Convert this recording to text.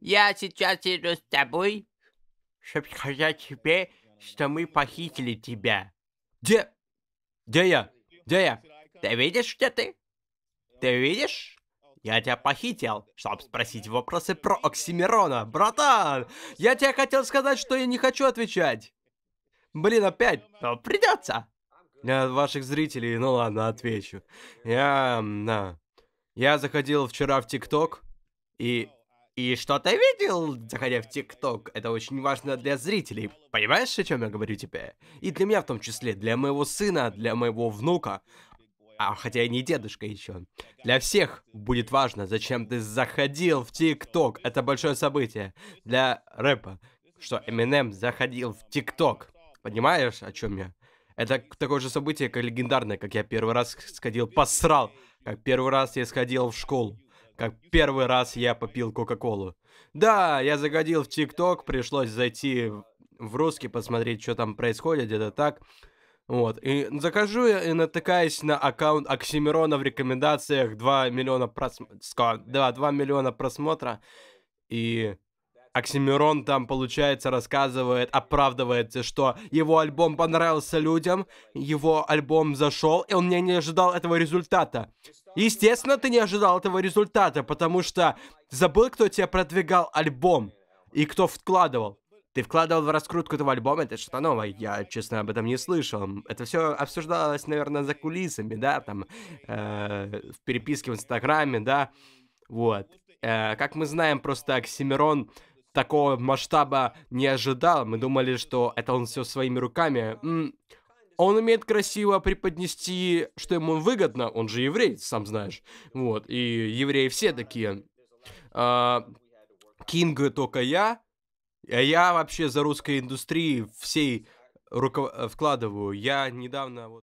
Я сейчас иду с тобой, чтобы сказать тебе, что мы похитили тебя. Где? Где я? Где я? Ты видишь, где ты? Ты видишь? Я тебя похитил, чтобы спросить вопросы про Оксимирона. Братан, я тебе хотел сказать, что я не хочу отвечать. Блин, опять, но придется. Я от ваших зрителей, ну ладно, отвечу. Я, да. Я заходил вчера в ТикТок, и и что-то видел, заходя в ТикТок, это очень важно для зрителей. Понимаешь, о чем я говорю тебе? И для меня в том числе, для моего сына, для моего внука. А хотя я не дедушка еще. Для всех будет важно, зачем ты заходил в ТикТок. Это большое событие для рэпа, что Эминем заходил в ТикТок. Понимаешь, о чем я? Это такое же событие, как легендарное, как я первый раз сходил, посрал. Как первый раз я сходил в школу как первый раз я попил Кока-Колу. Да, я загодил в ТикТок, пришлось зайти в русский, посмотреть, что там происходит, где-то так. Вот, и захожу и натыкаюсь на аккаунт Оксимирона в рекомендациях 2 миллиона просмотра, да, 2 миллиона просмотра, и Оксимирон там, получается, рассказывает, оправдывается, что его альбом понравился людям, его альбом зашел, и он не, ожидал этого результата. Естественно, ты не ожидал этого результата, потому что забыл, кто тебе продвигал альбом и кто вкладывал. Ты вкладывал в раскрутку этого альбома, это что-то новое, я, честно, об этом не слышал. Это все обсуждалось, наверное, за кулисами, да, там, э, в переписке в Инстаграме, да, вот. Э, как мы знаем, просто Оксимирон такого масштаба не ожидал. Мы думали, что это он все своими руками. он умеет красиво преподнести, что ему выгодно. Он же еврей, сам знаешь. Вот, и евреи все такие. А, Кинг только я. А я вообще за русской индустрией всей руко... вкладываю. Я недавно... Вот...